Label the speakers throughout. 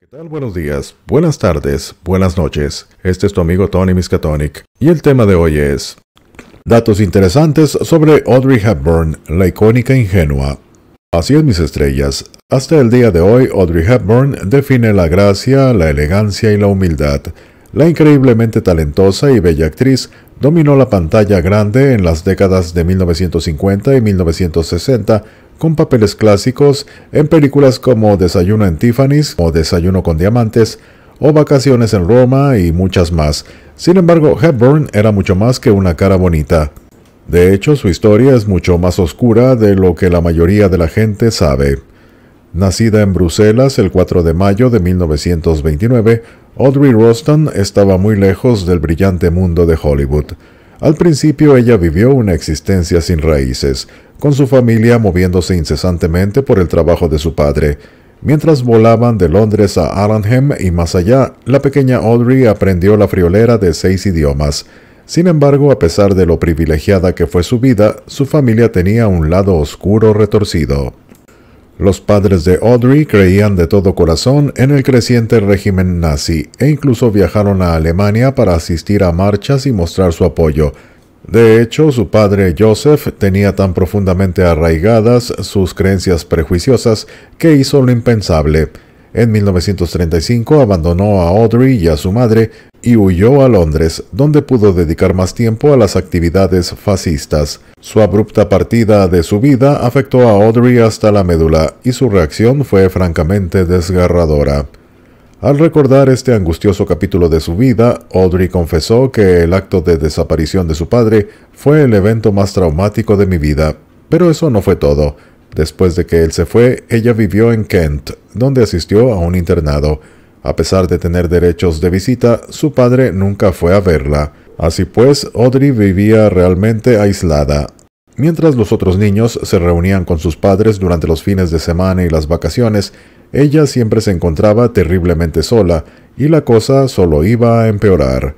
Speaker 1: ¿Qué tal? Buenos días, buenas tardes, buenas noches. Este es tu amigo Tony Miskatonic y el tema de hoy es Datos interesantes sobre Audrey Hepburn, la icónica ingenua. Así es, mis estrellas. Hasta el día de hoy, Audrey Hepburn define la gracia, la elegancia y la humildad. La increíblemente talentosa y bella actriz dominó la pantalla grande en las décadas de 1950 y 1960 con papeles clásicos en películas como Desayuno en Tiffany's o Desayuno con Diamantes o Vacaciones en Roma y muchas más. Sin embargo, Hepburn era mucho más que una cara bonita. De hecho, su historia es mucho más oscura de lo que la mayoría de la gente sabe. Nacida en Bruselas el 4 de mayo de 1929, Audrey Roston estaba muy lejos del brillante mundo de Hollywood. Al principio ella vivió una existencia sin raíces, con su familia moviéndose incesantemente por el trabajo de su padre. Mientras volaban de Londres a Arnhem y más allá, la pequeña Audrey aprendió la friolera de seis idiomas. Sin embargo, a pesar de lo privilegiada que fue su vida, su familia tenía un lado oscuro retorcido. Los padres de Audrey creían de todo corazón en el creciente régimen nazi e incluso viajaron a Alemania para asistir a marchas y mostrar su apoyo. De hecho, su padre Joseph tenía tan profundamente arraigadas sus creencias prejuiciosas que hizo lo impensable. En 1935 abandonó a Audrey y a su madre y huyó a Londres, donde pudo dedicar más tiempo a las actividades fascistas. Su abrupta partida de su vida afectó a Audrey hasta la médula y su reacción fue francamente desgarradora. Al recordar este angustioso capítulo de su vida, Audrey confesó que el acto de desaparición de su padre fue el evento más traumático de mi vida. Pero eso no fue todo. Después de que él se fue, ella vivió en Kent, donde asistió a un internado. A pesar de tener derechos de visita, su padre nunca fue a verla. Así pues, Audrey vivía realmente aislada. Mientras los otros niños se reunían con sus padres durante los fines de semana y las vacaciones, ella siempre se encontraba terriblemente sola, y la cosa solo iba a empeorar.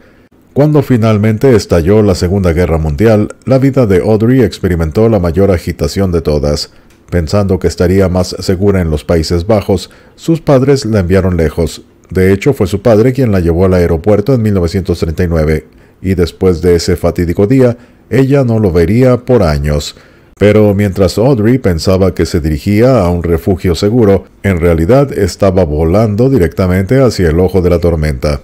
Speaker 1: Cuando finalmente estalló la Segunda Guerra Mundial, la vida de Audrey experimentó la mayor agitación de todas. Pensando que estaría más segura en los Países Bajos, sus padres la enviaron lejos. De hecho, fue su padre quien la llevó al aeropuerto en 1939, y después de ese fatídico día, ella no lo vería por años. Pero mientras Audrey pensaba que se dirigía a un refugio seguro, en realidad estaba volando directamente hacia el ojo de la tormenta.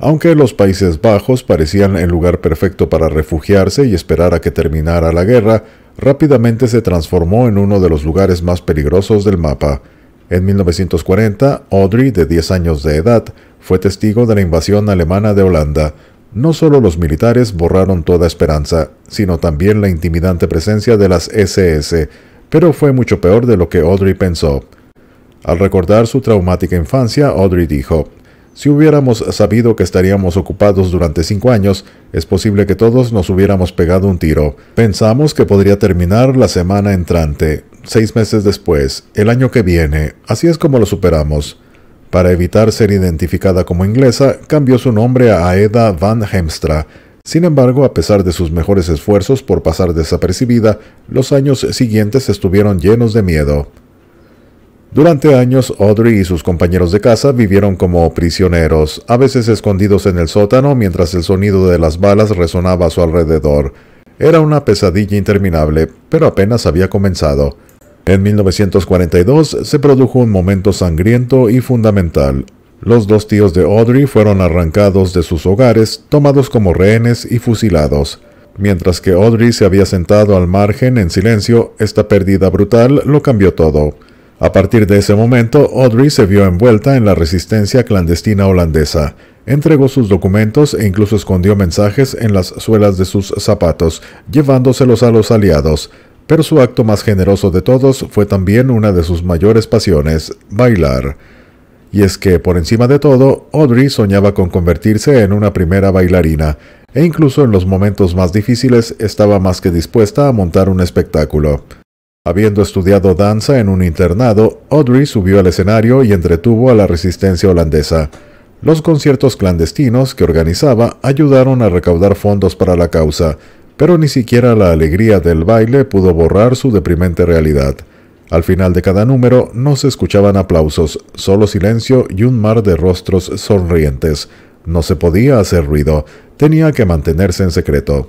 Speaker 1: Aunque los Países Bajos parecían el lugar perfecto para refugiarse y esperar a que terminara la guerra, rápidamente se transformó en uno de los lugares más peligrosos del mapa. En 1940, Audrey, de 10 años de edad, fue testigo de la invasión alemana de Holanda. No solo los militares borraron toda esperanza, sino también la intimidante presencia de las SS, pero fue mucho peor de lo que Audrey pensó. Al recordar su traumática infancia, Audrey dijo, si hubiéramos sabido que estaríamos ocupados durante cinco años, es posible que todos nos hubiéramos pegado un tiro. Pensamos que podría terminar la semana entrante, seis meses después, el año que viene. Así es como lo superamos. Para evitar ser identificada como inglesa, cambió su nombre a Aeda Van Hemstra. Sin embargo, a pesar de sus mejores esfuerzos por pasar desapercibida, los años siguientes estuvieron llenos de miedo. Durante años, Audrey y sus compañeros de casa vivieron como prisioneros, a veces escondidos en el sótano mientras el sonido de las balas resonaba a su alrededor. Era una pesadilla interminable, pero apenas había comenzado. En 1942 se produjo un momento sangriento y fundamental. Los dos tíos de Audrey fueron arrancados de sus hogares, tomados como rehenes y fusilados. Mientras que Audrey se había sentado al margen en silencio, esta pérdida brutal lo cambió todo. A partir de ese momento, Audrey se vio envuelta en la resistencia clandestina holandesa. Entregó sus documentos e incluso escondió mensajes en las suelas de sus zapatos, llevándoselos a los aliados. Pero su acto más generoso de todos fue también una de sus mayores pasiones, bailar. Y es que, por encima de todo, Audrey soñaba con convertirse en una primera bailarina, e incluso en los momentos más difíciles estaba más que dispuesta a montar un espectáculo. Habiendo estudiado danza en un internado, Audrey subió al escenario y entretuvo a la resistencia holandesa. Los conciertos clandestinos que organizaba ayudaron a recaudar fondos para la causa, pero ni siquiera la alegría del baile pudo borrar su deprimente realidad. Al final de cada número no se escuchaban aplausos, solo silencio y un mar de rostros sonrientes. No se podía hacer ruido, tenía que mantenerse en secreto.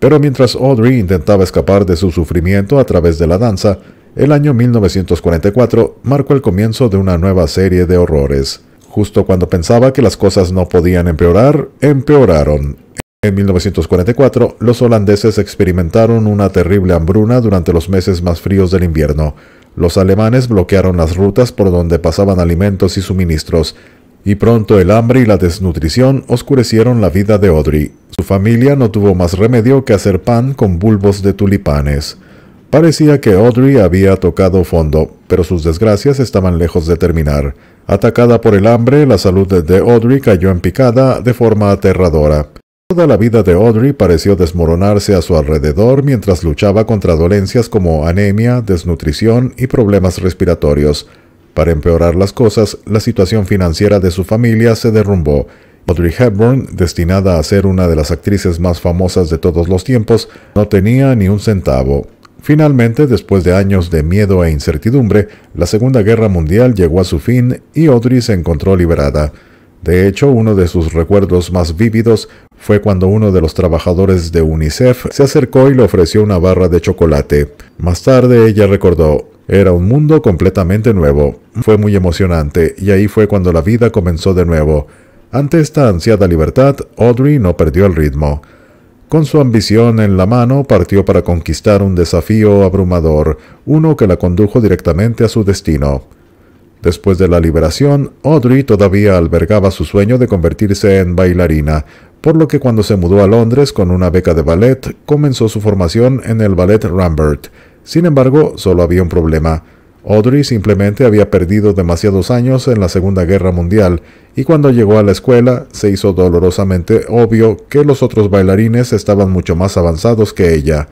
Speaker 1: Pero mientras Audrey intentaba escapar de su sufrimiento a través de la danza, el año 1944 marcó el comienzo de una nueva serie de horrores. Justo cuando pensaba que las cosas no podían empeorar, empeoraron. En 1944, los holandeses experimentaron una terrible hambruna durante los meses más fríos del invierno. Los alemanes bloquearon las rutas por donde pasaban alimentos y suministros, y pronto el hambre y la desnutrición oscurecieron la vida de Audrey. Su familia no tuvo más remedio que hacer pan con bulbos de tulipanes. Parecía que Audrey había tocado fondo, pero sus desgracias estaban lejos de terminar. Atacada por el hambre, la salud de Audrey cayó en picada de forma aterradora. Toda la vida de Audrey pareció desmoronarse a su alrededor mientras luchaba contra dolencias como anemia, desnutrición y problemas respiratorios. Para empeorar las cosas, la situación financiera de su familia se derrumbó Audrey Hepburn, destinada a ser una de las actrices más famosas de todos los tiempos, no tenía ni un centavo. Finalmente, después de años de miedo e incertidumbre, la Segunda Guerra Mundial llegó a su fin y Audrey se encontró liberada. De hecho, uno de sus recuerdos más vívidos fue cuando uno de los trabajadores de UNICEF se acercó y le ofreció una barra de chocolate. Más tarde ella recordó, era un mundo completamente nuevo. Fue muy emocionante y ahí fue cuando la vida comenzó de nuevo. Ante esta ansiada libertad, Audrey no perdió el ritmo. Con su ambición en la mano, partió para conquistar un desafío abrumador, uno que la condujo directamente a su destino. Después de la liberación, Audrey todavía albergaba su sueño de convertirse en bailarina, por lo que cuando se mudó a Londres con una beca de ballet, comenzó su formación en el Ballet Rambert. Sin embargo, solo había un problema. Audrey simplemente había perdido demasiados años en la Segunda Guerra Mundial y cuando llegó a la escuela se hizo dolorosamente obvio que los otros bailarines estaban mucho más avanzados que ella.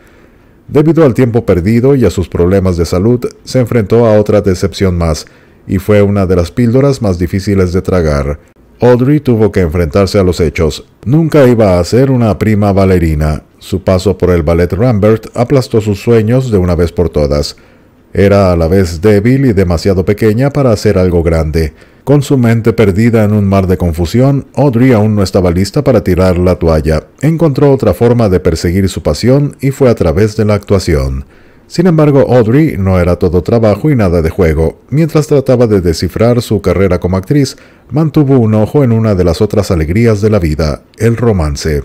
Speaker 1: Debido al tiempo perdido y a sus problemas de salud, se enfrentó a otra decepción más, y fue una de las píldoras más difíciles de tragar. Audrey tuvo que enfrentarse a los hechos. Nunca iba a ser una prima bailarina. Su paso por el ballet Rambert aplastó sus sueños de una vez por todas. Era a la vez débil y demasiado pequeña para hacer algo grande. Con su mente perdida en un mar de confusión, Audrey aún no estaba lista para tirar la toalla. Encontró otra forma de perseguir su pasión y fue a través de la actuación. Sin embargo, Audrey no era todo trabajo y nada de juego. Mientras trataba de descifrar su carrera como actriz, mantuvo un ojo en una de las otras alegrías de la vida, el romance.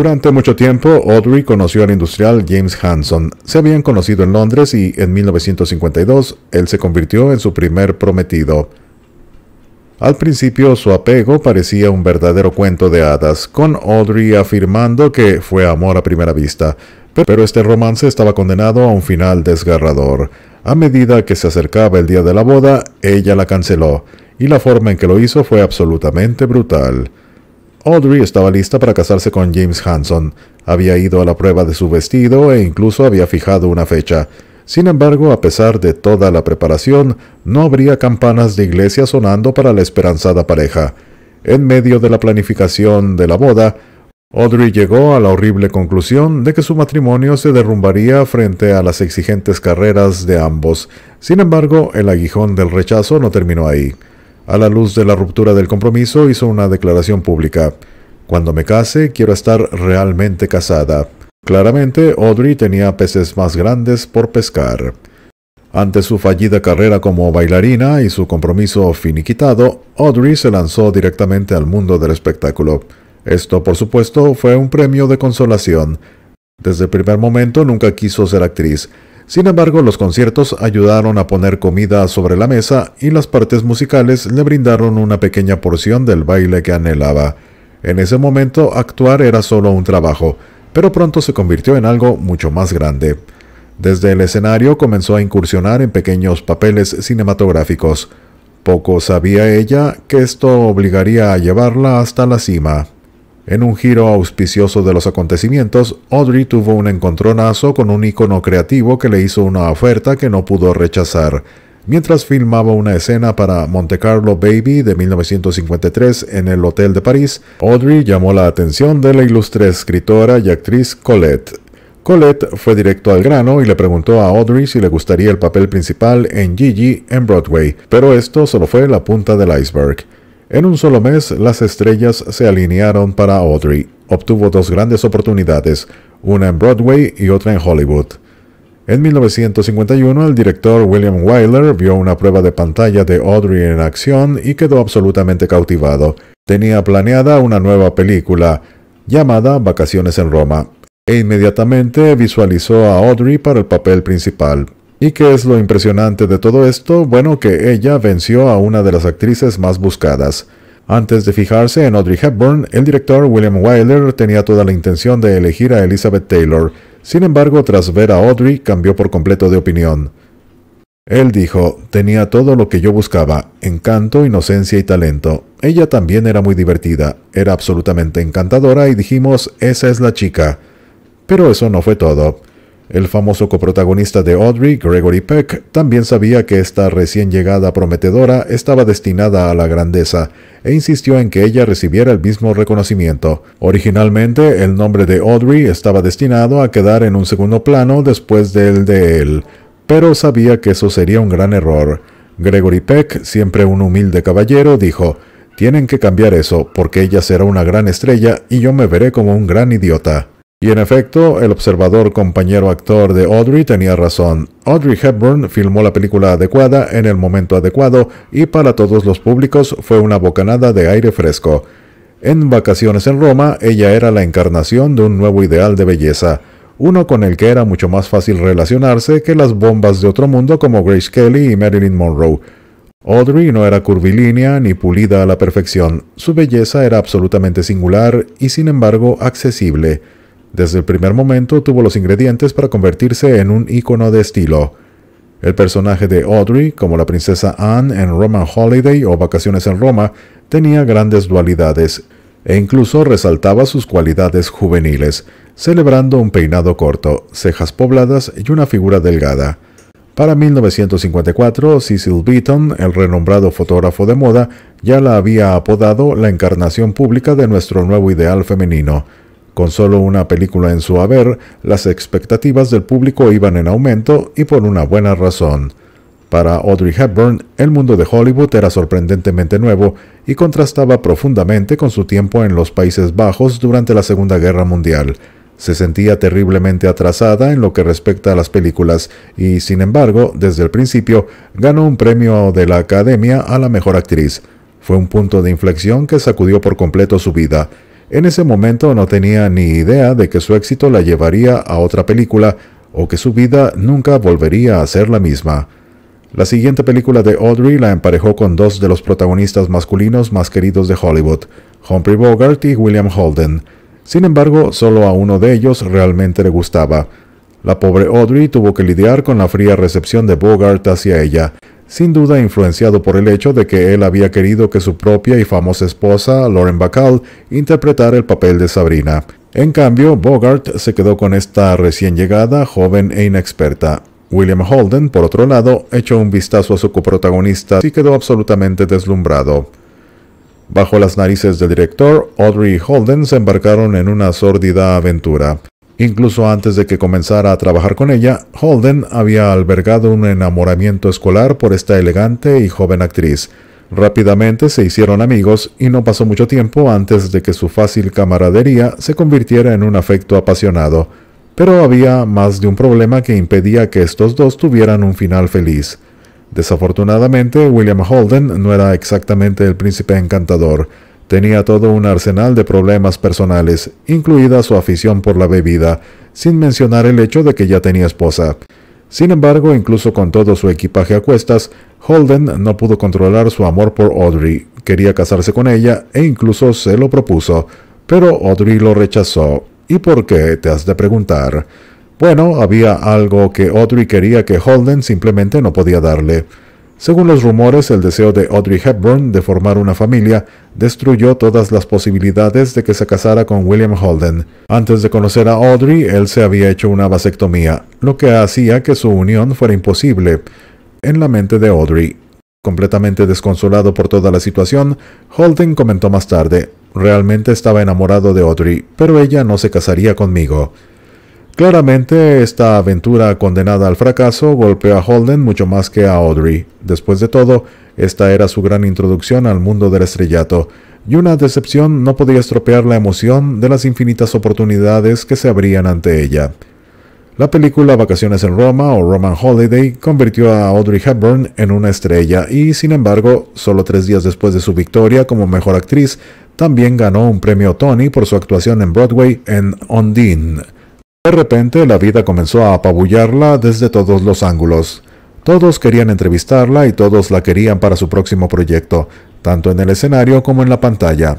Speaker 1: Durante mucho tiempo, Audrey conoció al industrial James Hanson. Se habían conocido en Londres y en 1952 él se convirtió en su primer prometido. Al principio su apego parecía un verdadero cuento de hadas, con Audrey afirmando que fue amor a primera vista, pero este romance estaba condenado a un final desgarrador. A medida que se acercaba el día de la boda, ella la canceló, y la forma en que lo hizo fue absolutamente brutal. Audrey estaba lista para casarse con James Hanson. Había ido a la prueba de su vestido e incluso había fijado una fecha. Sin embargo, a pesar de toda la preparación, no habría campanas de iglesia sonando para la esperanzada pareja. En medio de la planificación de la boda, Audrey llegó a la horrible conclusión de que su matrimonio se derrumbaría frente a las exigentes carreras de ambos. Sin embargo, el aguijón del rechazo no terminó ahí a la luz de la ruptura del compromiso, hizo una declaración pública. Cuando me case, quiero estar realmente casada. Claramente, Audrey tenía peces más grandes por pescar. Ante su fallida carrera como bailarina y su compromiso finiquitado, Audrey se lanzó directamente al mundo del espectáculo. Esto, por supuesto, fue un premio de consolación. Desde el primer momento nunca quiso ser actriz, sin embargo, los conciertos ayudaron a poner comida sobre la mesa y las partes musicales le brindaron una pequeña porción del baile que anhelaba. En ese momento actuar era solo un trabajo, pero pronto se convirtió en algo mucho más grande. Desde el escenario comenzó a incursionar en pequeños papeles cinematográficos. Poco sabía ella que esto obligaría a llevarla hasta la cima. En un giro auspicioso de los acontecimientos, Audrey tuvo un encontronazo con un icono creativo que le hizo una oferta que no pudo rechazar. Mientras filmaba una escena para Monte Carlo Baby de 1953 en el Hotel de París, Audrey llamó la atención de la ilustre escritora y actriz Colette. Colette fue directo al grano y le preguntó a Audrey si le gustaría el papel principal en Gigi en Broadway, pero esto solo fue la punta del iceberg. En un solo mes, las estrellas se alinearon para Audrey. Obtuvo dos grandes oportunidades, una en Broadway y otra en Hollywood. En 1951, el director William Wyler vio una prueba de pantalla de Audrey en acción y quedó absolutamente cautivado. Tenía planeada una nueva película, llamada Vacaciones en Roma, e inmediatamente visualizó a Audrey para el papel principal. ¿Y qué es lo impresionante de todo esto? Bueno, que ella venció a una de las actrices más buscadas. Antes de fijarse en Audrey Hepburn, el director William Wyler tenía toda la intención de elegir a Elizabeth Taylor. Sin embargo, tras ver a Audrey, cambió por completo de opinión. Él dijo, tenía todo lo que yo buscaba, encanto, inocencia y talento. Ella también era muy divertida, era absolutamente encantadora y dijimos, esa es la chica. Pero eso no fue todo. El famoso coprotagonista de Audrey, Gregory Peck, también sabía que esta recién llegada prometedora estaba destinada a la grandeza e insistió en que ella recibiera el mismo reconocimiento. Originalmente, el nombre de Audrey estaba destinado a quedar en un segundo plano después del de él, pero sabía que eso sería un gran error. Gregory Peck, siempre un humilde caballero, dijo, tienen que cambiar eso, porque ella será una gran estrella y yo me veré como un gran idiota. Y en efecto, el observador compañero actor de Audrey tenía razón. Audrey Hepburn filmó la película adecuada en el momento adecuado y para todos los públicos fue una bocanada de aire fresco. En vacaciones en Roma, ella era la encarnación de un nuevo ideal de belleza, uno con el que era mucho más fácil relacionarse que las bombas de otro mundo como Grace Kelly y Marilyn Monroe. Audrey no era curvilínea ni pulida a la perfección, su belleza era absolutamente singular y sin embargo accesible. Desde el primer momento tuvo los ingredientes para convertirse en un ícono de estilo. El personaje de Audrey, como la princesa Anne en Roman Holiday o Vacaciones en Roma, tenía grandes dualidades e incluso resaltaba sus cualidades juveniles, celebrando un peinado corto, cejas pobladas y una figura delgada. Para 1954, Cecil Beaton, el renombrado fotógrafo de moda, ya la había apodado la encarnación pública de nuestro nuevo ideal femenino, con solo una película en su haber, las expectativas del público iban en aumento y por una buena razón. Para Audrey Hepburn, el mundo de Hollywood era sorprendentemente nuevo y contrastaba profundamente con su tiempo en los Países Bajos durante la Segunda Guerra Mundial. Se sentía terriblemente atrasada en lo que respecta a las películas y, sin embargo, desde el principio ganó un premio de la Academia a la Mejor Actriz. Fue un punto de inflexión que sacudió por completo su vida en ese momento no tenía ni idea de que su éxito la llevaría a otra película o que su vida nunca volvería a ser la misma. La siguiente película de Audrey la emparejó con dos de los protagonistas masculinos más queridos de Hollywood, Humphrey Bogart y William Holden. Sin embargo, solo a uno de ellos realmente le gustaba. La pobre Audrey tuvo que lidiar con la fría recepción de Bogart hacia ella, sin duda influenciado por el hecho de que él había querido que su propia y famosa esposa, Lauren Bacall, interpretara el papel de Sabrina. En cambio, Bogart se quedó con esta recién llegada, joven e inexperta. William Holden, por otro lado, echó un vistazo a su coprotagonista y quedó absolutamente deslumbrado. Bajo las narices del director, Audrey y Holden se embarcaron en una sórdida aventura. Incluso antes de que comenzara a trabajar con ella, Holden había albergado un enamoramiento escolar por esta elegante y joven actriz. Rápidamente se hicieron amigos y no pasó mucho tiempo antes de que su fácil camaradería se convirtiera en un afecto apasionado. Pero había más de un problema que impedía que estos dos tuvieran un final feliz. Desafortunadamente, William Holden no era exactamente el príncipe encantador. Tenía todo un arsenal de problemas personales, incluida su afición por la bebida, sin mencionar el hecho de que ya tenía esposa. Sin embargo, incluso con todo su equipaje a cuestas, Holden no pudo controlar su amor por Audrey, quería casarse con ella e incluso se lo propuso, pero Audrey lo rechazó. ¿Y por qué? te has de preguntar. Bueno, había algo que Audrey quería que Holden simplemente no podía darle. Según los rumores, el deseo de Audrey Hepburn de formar una familia destruyó todas las posibilidades de que se casara con William Holden. Antes de conocer a Audrey, él se había hecho una vasectomía, lo que hacía que su unión fuera imposible. En la mente de Audrey, completamente desconsolado por toda la situación, Holden comentó más tarde, realmente estaba enamorado de Audrey, pero ella no se casaría conmigo. Claramente, esta aventura condenada al fracaso golpeó a Holden mucho más que a Audrey. Después de todo, esta era su gran introducción al mundo del estrellato, y una decepción no podía estropear la emoción de las infinitas oportunidades que se abrían ante ella. La película Vacaciones en Roma o Roman Holiday convirtió a Audrey Hepburn en una estrella y, sin embargo, solo tres días después de su victoria como mejor actriz, también ganó un premio Tony por su actuación en Broadway en Ondine de repente la vida comenzó a apabullarla desde todos los ángulos. Todos querían entrevistarla y todos la querían para su próximo proyecto, tanto en el escenario como en la pantalla.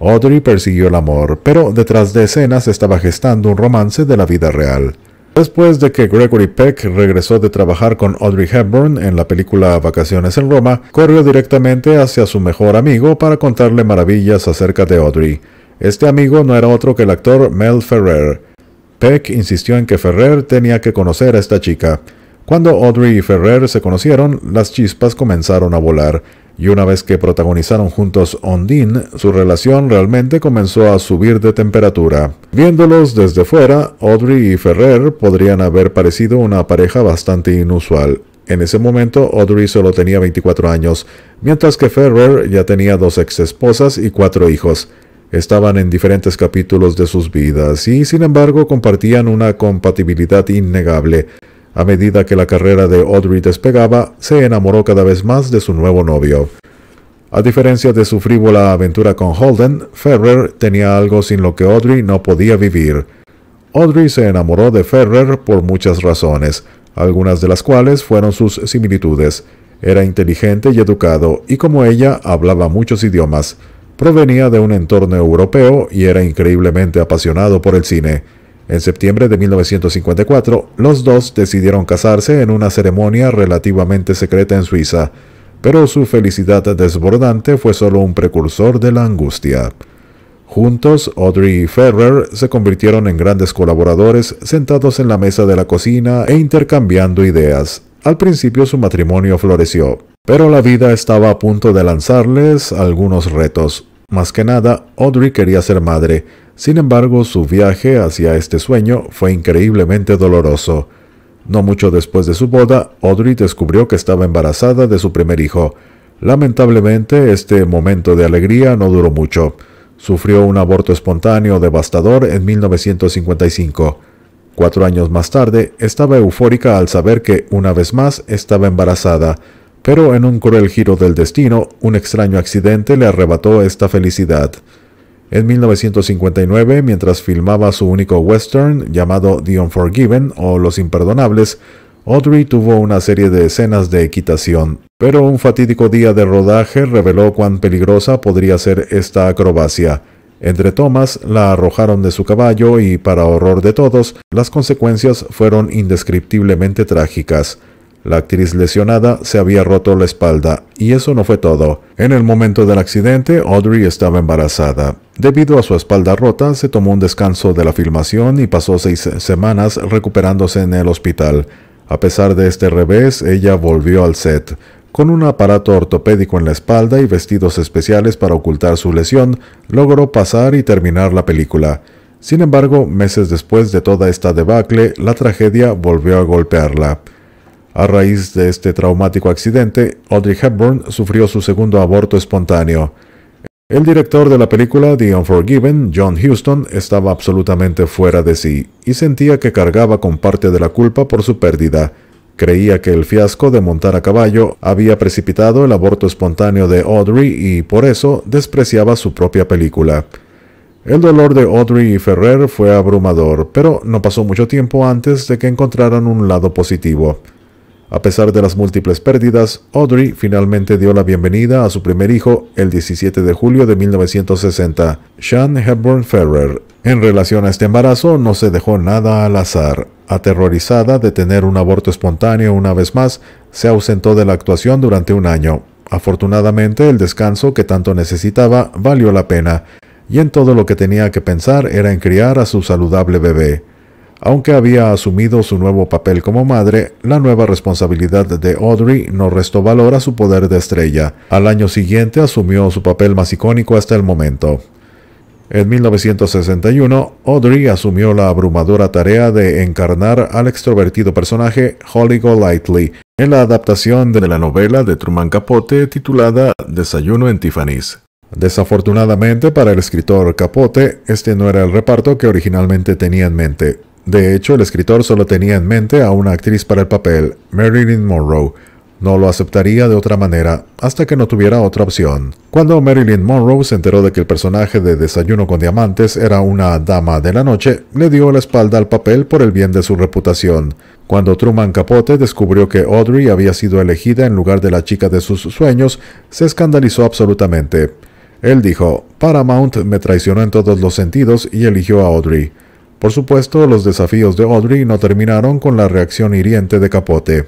Speaker 1: Audrey persiguió el amor, pero detrás de escenas estaba gestando un romance de la vida real. Después de que Gregory Peck regresó de trabajar con Audrey Hepburn en la película Vacaciones en Roma, corrió directamente hacia su mejor amigo para contarle maravillas acerca de Audrey. Este amigo no era otro que el actor Mel Ferrer, Peck insistió en que Ferrer tenía que conocer a esta chica. Cuando Audrey y Ferrer se conocieron, las chispas comenzaron a volar, y una vez que protagonizaron juntos Ondine, su relación realmente comenzó a subir de temperatura. Viéndolos desde fuera, Audrey y Ferrer podrían haber parecido una pareja bastante inusual. En ese momento, Audrey solo tenía 24 años, mientras que Ferrer ya tenía dos ex esposas y cuatro hijos estaban en diferentes capítulos de sus vidas y sin embargo compartían una compatibilidad innegable. A medida que la carrera de Audrey despegaba, se enamoró cada vez más de su nuevo novio. A diferencia de su frívola aventura con Holden, Ferrer tenía algo sin lo que Audrey no podía vivir. Audrey se enamoró de Ferrer por muchas razones, algunas de las cuales fueron sus similitudes. Era inteligente y educado, y como ella, hablaba muchos idiomas. Provenía de un entorno europeo y era increíblemente apasionado por el cine. En septiembre de 1954, los dos decidieron casarse en una ceremonia relativamente secreta en Suiza, pero su felicidad desbordante fue solo un precursor de la angustia. Juntos, Audrey y Ferrer se convirtieron en grandes colaboradores sentados en la mesa de la cocina e intercambiando ideas. Al principio su matrimonio floreció, pero la vida estaba a punto de lanzarles algunos retos. Más que nada, Audrey quería ser madre. Sin embargo, su viaje hacia este sueño fue increíblemente doloroso. No mucho después de su boda, Audrey descubrió que estaba embarazada de su primer hijo. Lamentablemente, este momento de alegría no duró mucho. Sufrió un aborto espontáneo devastador en 1955. Cuatro años más tarde, estaba eufórica al saber que, una vez más, estaba embarazada. Pero en un cruel giro del destino, un extraño accidente le arrebató esta felicidad. En 1959, mientras filmaba su único western llamado The Unforgiven o Los Imperdonables, Audrey tuvo una serie de escenas de equitación, pero un fatídico día de rodaje reveló cuán peligrosa podría ser esta acrobacia. Entre tomas, la arrojaron de su caballo y, para horror de todos, las consecuencias fueron indescriptiblemente trágicas. La actriz lesionada se había roto la espalda y eso no fue todo. En el momento del accidente, Audrey estaba embarazada. Debido a su espalda rota, se tomó un descanso de la filmación y pasó seis semanas recuperándose en el hospital. A pesar de este revés, ella volvió al set. Con un aparato ortopédico en la espalda y vestidos especiales para ocultar su lesión, logró pasar y terminar la película. Sin embargo, meses después de toda esta debacle, la tragedia volvió a golpearla. A raíz de este traumático accidente, Audrey Hepburn sufrió su segundo aborto espontáneo. El director de la película The Unforgiven, John Huston, estaba absolutamente fuera de sí y sentía que cargaba con parte de la culpa por su pérdida. Creía que el fiasco de montar a caballo había precipitado el aborto espontáneo de Audrey y por eso despreciaba su propia película. El dolor de Audrey y Ferrer fue abrumador, pero no pasó mucho tiempo antes de que encontraran un lado positivo. A pesar de las múltiples pérdidas, Audrey finalmente dio la bienvenida a su primer hijo el 17 de julio de 1960, Sean Hepburn Ferrer. En relación a este embarazo, no se dejó nada al azar. Aterrorizada de tener un aborto espontáneo una vez más, se ausentó de la actuación durante un año. Afortunadamente, el descanso que tanto necesitaba valió la pena, y en todo lo que tenía que pensar era en criar a su saludable bebé. Aunque había asumido su nuevo papel como madre, la nueva responsabilidad de Audrey no restó valor a su poder de estrella. Al año siguiente asumió su papel más icónico hasta el momento. En 1961, Audrey asumió la abrumadora tarea de encarnar al extrovertido personaje Holly Golightly en la adaptación de la novela de Truman Capote titulada Desayuno en Tiffany's. Desafortunadamente para el escritor Capote, este no era el reparto que originalmente tenía en mente. De hecho, el escritor solo tenía en mente a una actriz para el papel, Marilyn Monroe. No lo aceptaría de otra manera hasta que no tuviera otra opción. Cuando Marilyn Monroe se enteró de que el personaje de Desayuno con Diamantes era una dama de la noche, le dio la espalda al papel por el bien de su reputación. Cuando Truman Capote descubrió que Audrey había sido elegida en lugar de la chica de sus sueños, se escandalizó absolutamente. Él dijo, Paramount me traicionó en todos los sentidos y eligió a Audrey. Por supuesto, los desafíos de Audrey no terminaron con la reacción hiriente de Capote.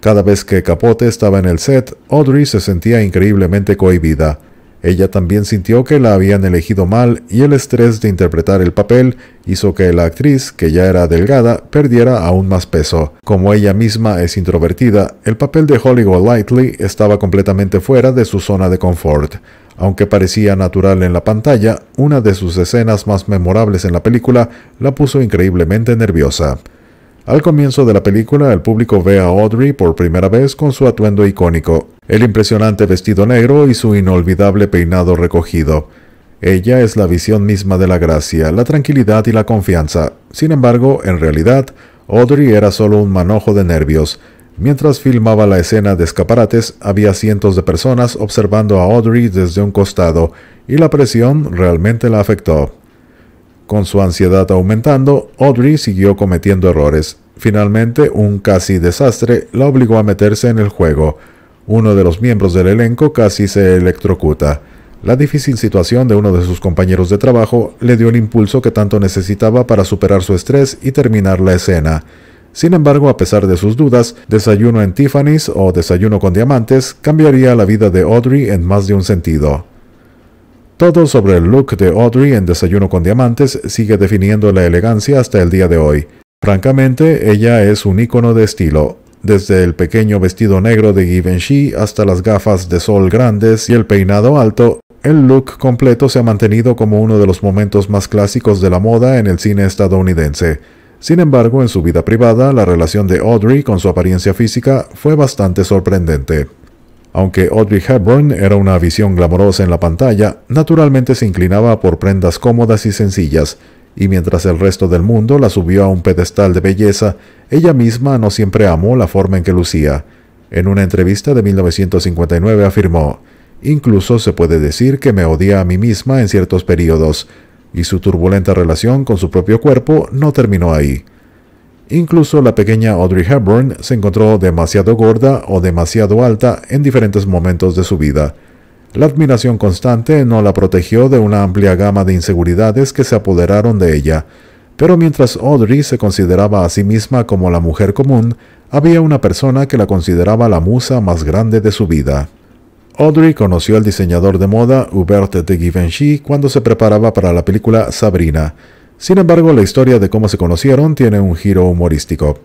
Speaker 1: Cada vez que Capote estaba en el set, Audrey se sentía increíblemente cohibida. Ella también sintió que la habían elegido mal y el estrés de interpretar el papel hizo que la actriz, que ya era delgada, perdiera aún más peso. Como ella misma es introvertida, el papel de Holly Lightly estaba completamente fuera de su zona de confort. Aunque parecía natural en la pantalla, una de sus escenas más memorables en la película la puso increíblemente nerviosa. Al comienzo de la película, el público ve a Audrey por primera vez con su atuendo icónico, el impresionante vestido negro y su inolvidable peinado recogido. Ella es la visión misma de la gracia, la tranquilidad y la confianza. Sin embargo, en realidad, Audrey era solo un manojo de nervios, Mientras filmaba la escena de escaparates, había cientos de personas observando a Audrey desde un costado y la presión realmente la afectó. Con su ansiedad aumentando, Audrey siguió cometiendo errores. Finalmente, un casi desastre la obligó a meterse en el juego. Uno de los miembros del elenco casi se electrocuta. La difícil situación de uno de sus compañeros de trabajo le dio el impulso que tanto necesitaba para superar su estrés y terminar la escena. Sin embargo, a pesar de sus dudas, Desayuno en Tiffany's o Desayuno con Diamantes cambiaría la vida de Audrey en más de un sentido. Todo sobre el look de Audrey en Desayuno con Diamantes sigue definiendo la elegancia hasta el día de hoy. Francamente, ella es un ícono de estilo, desde el pequeño vestido negro de Givenchy hasta las gafas de sol grandes y el peinado alto, el look completo se ha mantenido como uno de los momentos más clásicos de la moda en el cine estadounidense. Sin embargo, en su vida privada, la relación de Audrey con su apariencia física fue bastante sorprendente. Aunque Audrey Hepburn era una visión glamorosa en la pantalla, naturalmente se inclinaba por prendas cómodas y sencillas, y mientras el resto del mundo la subió a un pedestal de belleza, ella misma no siempre amó la forma en que lucía. En una entrevista de 1959 afirmó, Incluso se puede decir que me odia a mí misma en ciertos periodos, y su turbulenta relación con su propio cuerpo no terminó ahí. Incluso la pequeña Audrey Hepburn se encontró demasiado gorda o demasiado alta en diferentes momentos de su vida. La admiración constante no la protegió de una amplia gama de inseguridades que se apoderaron de ella, pero mientras Audrey se consideraba a sí misma como la mujer común, había una persona que la consideraba la musa más grande de su vida. Audrey conoció al diseñador de moda Hubert de Givenchy cuando se preparaba para la película Sabrina. Sin embargo, la historia de cómo se conocieron tiene un giro humorístico.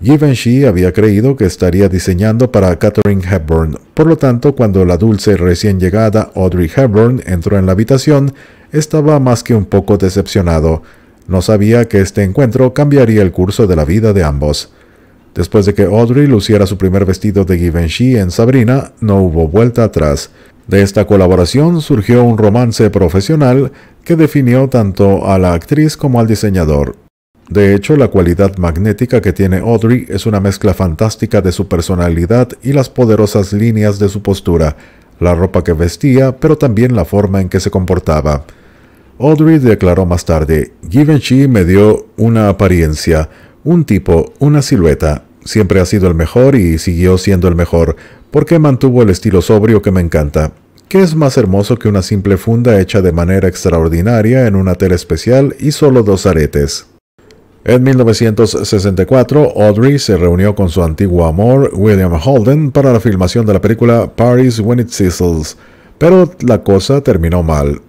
Speaker 1: Givenchy había creído que estaría diseñando para Katherine Hepburn, por lo tanto, cuando la dulce recién llegada Audrey Hepburn entró en la habitación, estaba más que un poco decepcionado. No sabía que este encuentro cambiaría el curso de la vida de ambos. Después de que Audrey luciera su primer vestido de Givenchy en Sabrina, no hubo vuelta atrás. De esta colaboración surgió un romance profesional que definió tanto a la actriz como al diseñador. De hecho, la cualidad magnética que tiene Audrey es una mezcla fantástica de su personalidad y las poderosas líneas de su postura, la ropa que vestía, pero también la forma en que se comportaba. Audrey declaró más tarde, Givenchy me dio una apariencia, un tipo, una silueta, Siempre ha sido el mejor y siguió siendo el mejor, porque mantuvo el estilo sobrio que me encanta. ¿Qué es más hermoso que una simple funda hecha de manera extraordinaria en una tela especial y solo dos aretes? En 1964, Audrey se reunió con su antiguo amor, William Holden, para la filmación de la película Paris When It Sizzles, pero la cosa terminó mal.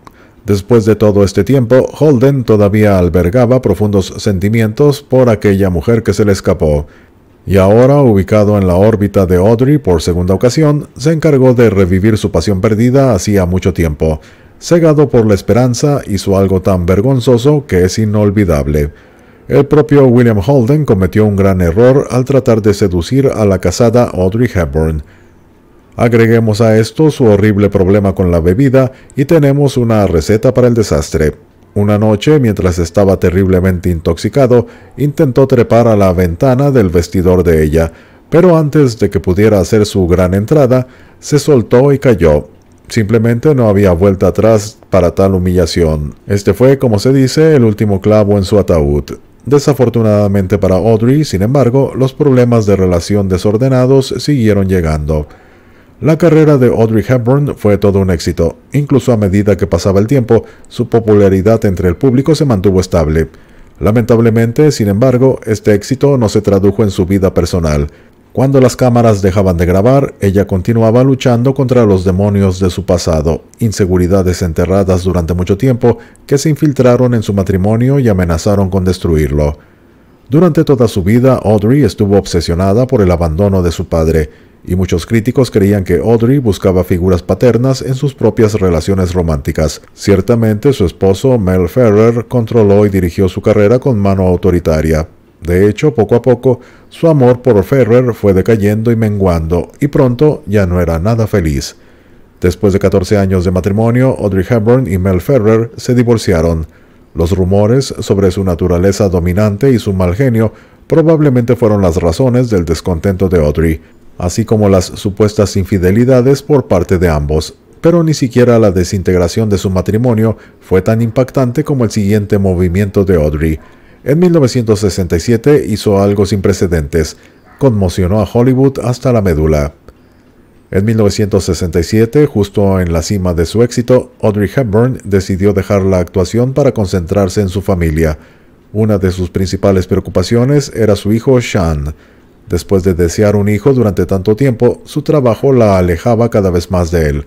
Speaker 1: Después de todo este tiempo, Holden todavía albergaba profundos sentimientos por aquella mujer que se le escapó, y ahora ubicado en la órbita de Audrey por segunda ocasión, se encargó de revivir su pasión perdida hacía mucho tiempo. Cegado por la esperanza, hizo algo tan vergonzoso que es inolvidable. El propio William Holden cometió un gran error al tratar de seducir a la casada Audrey Hepburn. Agreguemos a esto su horrible problema con la bebida y tenemos una receta para el desastre. Una noche, mientras estaba terriblemente intoxicado, intentó trepar a la ventana del vestidor de ella, pero antes de que pudiera hacer su gran entrada, se soltó y cayó. Simplemente no había vuelta atrás para tal humillación. Este fue, como se dice, el último clavo en su ataúd. Desafortunadamente para Audrey, sin embargo, los problemas de relación desordenados siguieron llegando. La carrera de Audrey Hepburn fue todo un éxito. Incluso a medida que pasaba el tiempo, su popularidad entre el público se mantuvo estable. Lamentablemente, sin embargo, este éxito no se tradujo en su vida personal. Cuando las cámaras dejaban de grabar, ella continuaba luchando contra los demonios de su pasado, inseguridades enterradas durante mucho tiempo que se infiltraron en su matrimonio y amenazaron con destruirlo. Durante toda su vida, Audrey estuvo obsesionada por el abandono de su padre y muchos críticos creían que Audrey buscaba figuras paternas en sus propias relaciones románticas. Ciertamente su esposo Mel Ferrer controló y dirigió su carrera con mano autoritaria. De hecho, poco a poco, su amor por Ferrer fue decayendo y menguando, y pronto ya no era nada feliz. Después de 14 años de matrimonio, Audrey Hepburn y Mel Ferrer se divorciaron. Los rumores sobre su naturaleza dominante y su mal genio probablemente fueron las razones del descontento de Audrey así como las supuestas infidelidades por parte de ambos, pero ni siquiera la desintegración de su matrimonio fue tan impactante como el siguiente movimiento de Audrey. En 1967 hizo algo sin precedentes, conmocionó a Hollywood hasta la médula. En 1967, justo en la cima de su éxito, Audrey Hepburn decidió dejar la actuación para concentrarse en su familia. Una de sus principales preocupaciones era su hijo Sean, Después de desear un hijo durante tanto tiempo, su trabajo la alejaba cada vez más de él.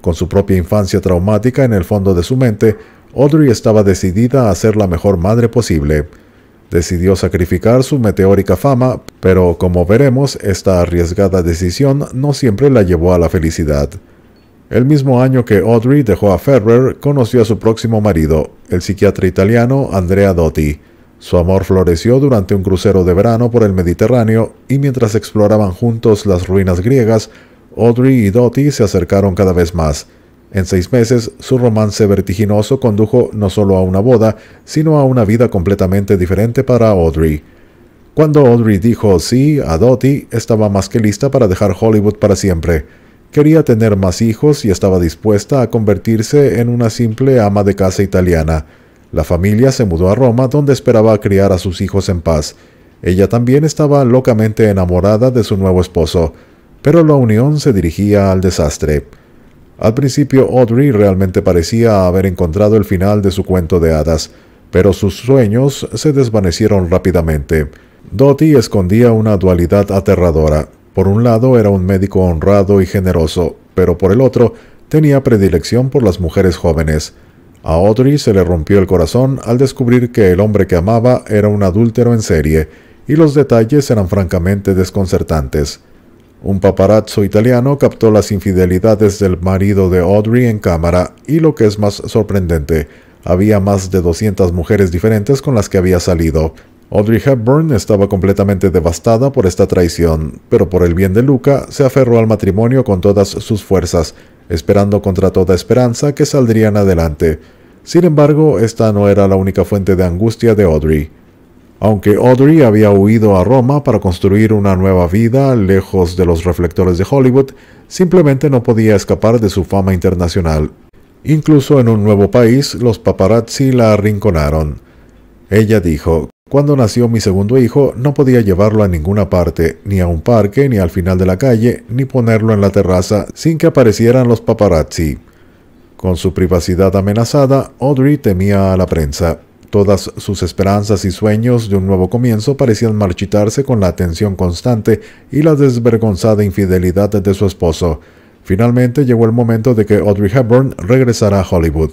Speaker 1: Con su propia infancia traumática en el fondo de su mente, Audrey estaba decidida a ser la mejor madre posible. Decidió sacrificar su meteórica fama, pero como veremos, esta arriesgada decisión no siempre la llevó a la felicidad. El mismo año que Audrey dejó a Ferrer, conoció a su próximo marido, el psiquiatra italiano Andrea Dotti. Su amor floreció durante un crucero de verano por el Mediterráneo y mientras exploraban juntos las ruinas griegas, Audrey y Dottie se acercaron cada vez más. En seis meses, su romance vertiginoso condujo no solo a una boda, sino a una vida completamente diferente para Audrey. Cuando Audrey dijo sí a Dottie, estaba más que lista para dejar Hollywood para siempre. Quería tener más hijos y estaba dispuesta a convertirse en una simple ama de casa italiana. La familia se mudó a Roma donde esperaba criar a sus hijos en paz. Ella también estaba locamente enamorada de su nuevo esposo, pero la unión se dirigía al desastre. Al principio Audrey realmente parecía haber encontrado el final de su cuento de hadas, pero sus sueños se desvanecieron rápidamente. Dottie escondía una dualidad aterradora. Por un lado era un médico honrado y generoso, pero por el otro tenía predilección por las mujeres jóvenes. A Audrey se le rompió el corazón al descubrir que el hombre que amaba era un adúltero en serie, y los detalles eran francamente desconcertantes. Un paparazzo italiano captó las infidelidades del marido de Audrey en cámara y lo que es más sorprendente, había más de 200 mujeres diferentes con las que había salido. Audrey Hepburn estaba completamente devastada por esta traición, pero por el bien de Luca se aferró al matrimonio con todas sus fuerzas esperando contra toda esperanza que saldrían adelante. Sin embargo, esta no era la única fuente de angustia de Audrey. Aunque Audrey había huido a Roma para construir una nueva vida lejos de los reflectores de Hollywood, simplemente no podía escapar de su fama internacional. Incluso en un nuevo país, los paparazzi la arrinconaron. Ella dijo, cuando nació mi segundo hijo, no podía llevarlo a ninguna parte, ni a un parque, ni al final de la calle, ni ponerlo en la terraza sin que aparecieran los paparazzi. Con su privacidad amenazada, Audrey temía a la prensa. Todas sus esperanzas y sueños de un nuevo comienzo parecían marchitarse con la atención constante y la desvergonzada infidelidad de su esposo. Finalmente llegó el momento de que Audrey Hepburn regresara a Hollywood.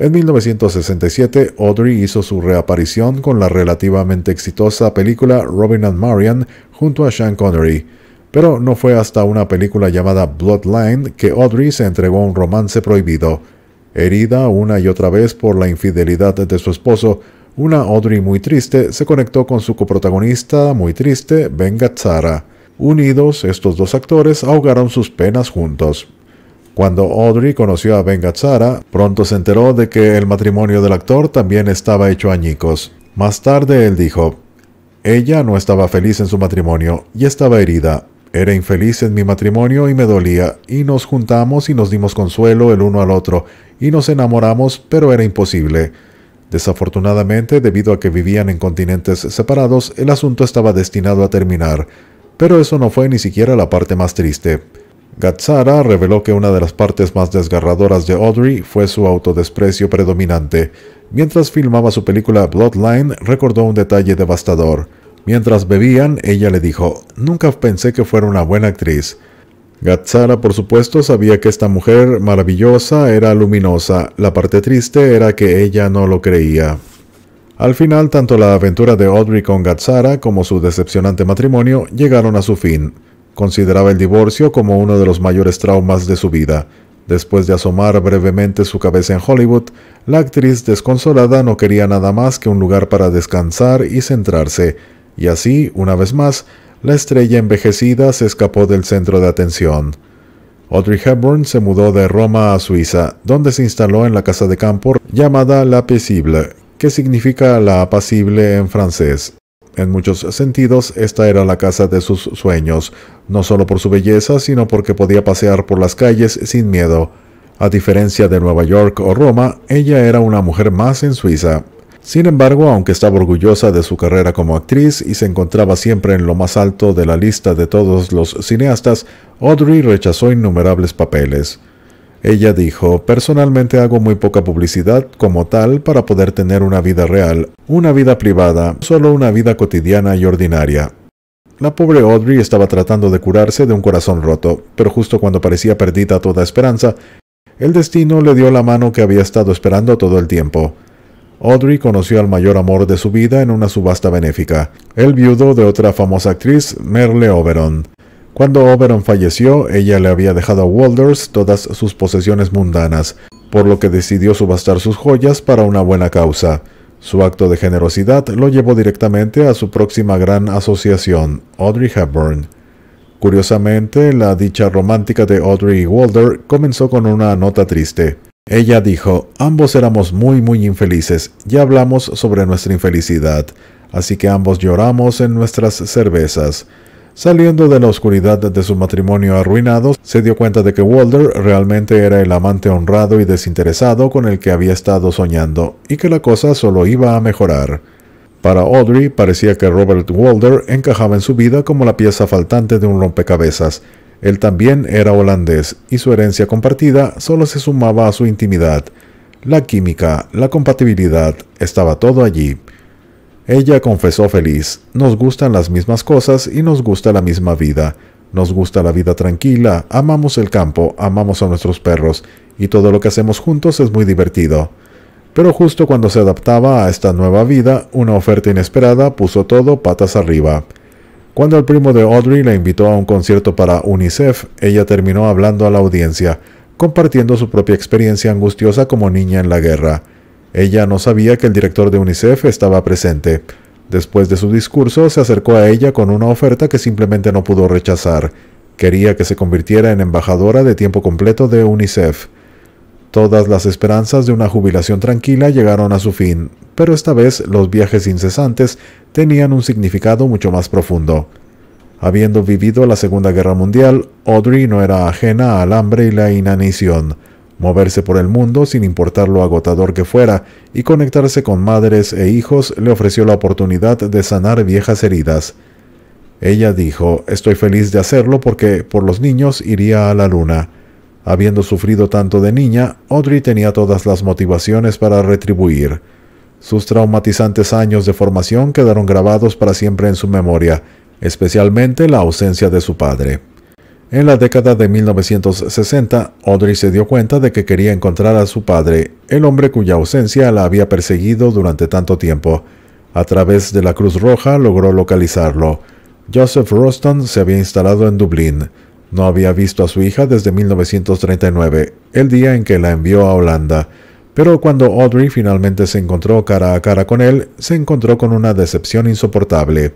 Speaker 1: En 1967, Audrey hizo su reaparición con la relativamente exitosa película Robin and Marian junto a Sean Connery, pero no fue hasta una película llamada Bloodline que Audrey se entregó a un romance prohibido. Herida una y otra vez por la infidelidad de su esposo, una Audrey muy triste se conectó con su coprotagonista muy triste, Ben Gazzara. Unidos, estos dos actores ahogaron sus penas juntos. Cuando Audrey conoció a Ben pronto se enteró de que el matrimonio del actor también estaba hecho añicos. Más tarde él dijo, ella no estaba feliz en su matrimonio y estaba herida. Era infeliz en mi matrimonio y me dolía, y nos juntamos y nos dimos consuelo el uno al otro, y nos enamoramos, pero era imposible. Desafortunadamente, debido a que vivían en continentes separados, el asunto estaba destinado a terminar. Pero eso no fue ni siquiera la parte más triste. Gatsara reveló que una de las partes más desgarradoras de Audrey fue su autodesprecio predominante. Mientras filmaba su película Bloodline, recordó un detalle devastador. Mientras bebían, ella le dijo, nunca pensé que fuera una buena actriz. Gatsara, por supuesto, sabía que esta mujer maravillosa era luminosa. La parte triste era que ella no lo creía. Al final, tanto la aventura de Audrey con Gatsara como su decepcionante matrimonio llegaron a su fin. Consideraba el divorcio como uno de los mayores traumas de su vida. Después de asomar brevemente su cabeza en Hollywood, la actriz desconsolada no quería nada más que un lugar para descansar y centrarse, y así, una vez más, la estrella envejecida se escapó del centro de atención. Audrey Hepburn se mudó de Roma a Suiza, donde se instaló en la casa de campo llamada La Paisible, que significa la apacible en francés, en muchos sentidos, esta era la casa de sus sueños, no solo por su belleza, sino porque podía pasear por las calles sin miedo. A diferencia de Nueva York o Roma, ella era una mujer más en Suiza. Sin embargo, aunque estaba orgullosa de su carrera como actriz y se encontraba siempre en lo más alto de la lista de todos los cineastas, Audrey rechazó innumerables papeles. Ella dijo, personalmente hago muy poca publicidad como tal para poder tener una vida real, una vida privada, solo una vida cotidiana y ordinaria. La pobre Audrey estaba tratando de curarse de un corazón roto, pero justo cuando parecía perdida toda esperanza, el destino le dio la mano que había estado esperando todo el tiempo. Audrey conoció al mayor amor de su vida en una subasta benéfica, el viudo de otra famosa actriz, Merle Oberon. Cuando Oberon falleció, ella le había dejado a Walders todas sus posesiones mundanas, por lo que decidió subastar sus joyas para una buena causa. Su acto de generosidad lo llevó directamente a su próxima gran asociación, Audrey Hepburn. Curiosamente, la dicha romántica de Audrey y Walder comenzó con una nota triste. Ella dijo, ambos éramos muy muy infelices, ya hablamos sobre nuestra infelicidad, así que ambos lloramos en nuestras cervezas. Saliendo de la oscuridad de su matrimonio arruinado, se dio cuenta de que Walder realmente era el amante honrado y desinteresado con el que había estado soñando, y que la cosa solo iba a mejorar. Para Audrey parecía que Robert Walder encajaba en su vida como la pieza faltante de un rompecabezas. Él también era holandés, y su herencia compartida solo se sumaba a su intimidad. La química, la compatibilidad, estaba todo allí. Ella confesó feliz, nos gustan las mismas cosas y nos gusta la misma vida. Nos gusta la vida tranquila, amamos el campo, amamos a nuestros perros, y todo lo que hacemos juntos es muy divertido. Pero justo cuando se adaptaba a esta nueva vida, una oferta inesperada puso todo patas arriba. Cuando el primo de Audrey la invitó a un concierto para UNICEF, ella terminó hablando a la audiencia, compartiendo su propia experiencia angustiosa como niña en la guerra. Ella no sabía que el director de UNICEF estaba presente. Después de su discurso, se acercó a ella con una oferta que simplemente no pudo rechazar. Quería que se convirtiera en embajadora de tiempo completo de UNICEF. Todas las esperanzas de una jubilación tranquila llegaron a su fin, pero esta vez los viajes incesantes tenían un significado mucho más profundo. Habiendo vivido la Segunda Guerra Mundial, Audrey no era ajena al hambre y la inanición moverse por el mundo sin importar lo agotador que fuera, y conectarse con madres e hijos le ofreció la oportunidad de sanar viejas heridas. Ella dijo, estoy feliz de hacerlo porque por los niños iría a la luna. Habiendo sufrido tanto de niña, Audrey tenía todas las motivaciones para retribuir. Sus traumatizantes años de formación quedaron grabados para siempre en su memoria, especialmente la ausencia de su padre. En la década de 1960, Audrey se dio cuenta de que quería encontrar a su padre, el hombre cuya ausencia la había perseguido durante tanto tiempo. A través de la Cruz Roja logró localizarlo. Joseph Roston se había instalado en Dublín. No había visto a su hija desde 1939, el día en que la envió a Holanda. Pero cuando Audrey finalmente se encontró cara a cara con él, se encontró con una decepción insoportable.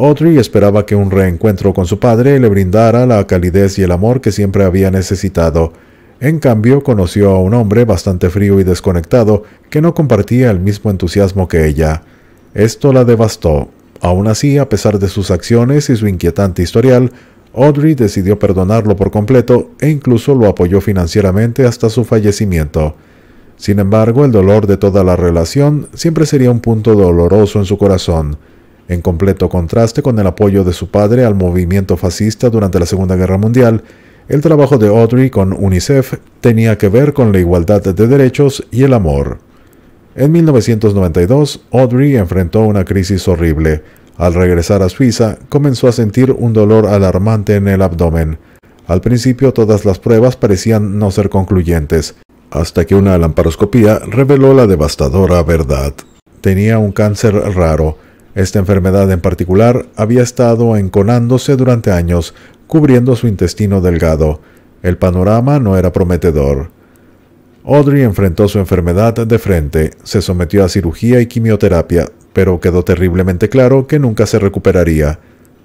Speaker 1: Audrey esperaba que un reencuentro con su padre le brindara la calidez y el amor que siempre había necesitado. En cambio, conoció a un hombre bastante frío y desconectado que no compartía el mismo entusiasmo que ella. Esto la devastó. Aún así, a pesar de sus acciones y su inquietante historial, Audrey decidió perdonarlo por completo e incluso lo apoyó financieramente hasta su fallecimiento. Sin embargo, el dolor de toda la relación siempre sería un punto doloroso en su corazón en completo contraste con el apoyo de su padre al movimiento fascista durante la Segunda Guerra Mundial, el trabajo de Audrey con UNICEF tenía que ver con la igualdad de derechos y el amor. En 1992, Audrey enfrentó una crisis horrible. Al regresar a Suiza, comenzó a sentir un dolor alarmante en el abdomen. Al principio todas las pruebas parecían no ser concluyentes, hasta que una lamparoscopía reveló la devastadora verdad. Tenía un cáncer raro, esta enfermedad en particular había estado enconándose durante años, cubriendo su intestino delgado. El panorama no era prometedor. Audrey enfrentó su enfermedad de frente, se sometió a cirugía y quimioterapia, pero quedó terriblemente claro que nunca se recuperaría.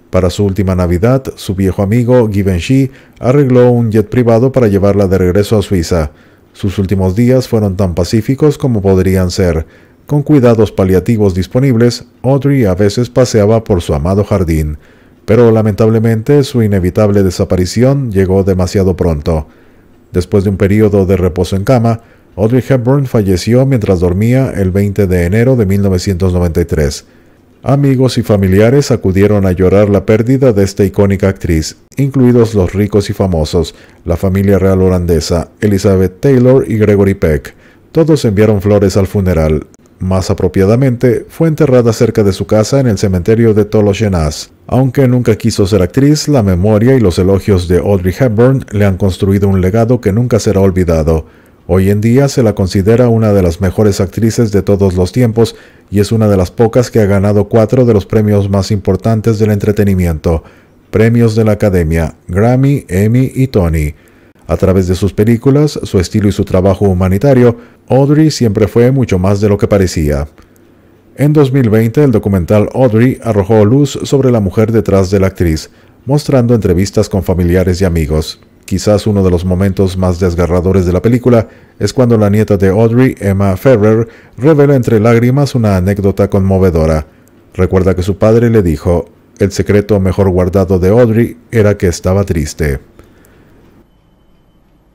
Speaker 1: Para su última Navidad, su viejo amigo Givenchy arregló un jet privado para llevarla de regreso a Suiza. Sus últimos días fueron tan pacíficos como podrían ser. Con cuidados paliativos disponibles, Audrey a veces paseaba por su amado jardín, pero lamentablemente su inevitable desaparición llegó demasiado pronto. Después de un periodo de reposo en cama, Audrey Hepburn falleció mientras dormía el 20 de enero de 1993. Amigos y familiares acudieron a llorar la pérdida de esta icónica actriz, incluidos los ricos y famosos, la familia real holandesa, Elizabeth Taylor y Gregory Peck. Todos enviaron flores al funeral, más apropiadamente, fue enterrada cerca de su casa en el cementerio de Tolochenas. Aunque nunca quiso ser actriz, la memoria y los elogios de Audrey Hepburn le han construido un legado que nunca será olvidado. Hoy en día se la considera una de las mejores actrices de todos los tiempos y es una de las pocas que ha ganado cuatro de los premios más importantes del entretenimiento, premios de la Academia, Grammy, Emmy y Tony. A través de sus películas, su estilo y su trabajo humanitario, Audrey siempre fue mucho más de lo que parecía. En 2020, el documental Audrey arrojó luz sobre la mujer detrás de la actriz, mostrando entrevistas con familiares y amigos. Quizás uno de los momentos más desgarradores de la película es cuando la nieta de Audrey, Emma Ferrer, revela entre lágrimas una anécdota conmovedora. Recuerda que su padre le dijo, el secreto mejor guardado de Audrey era que estaba triste.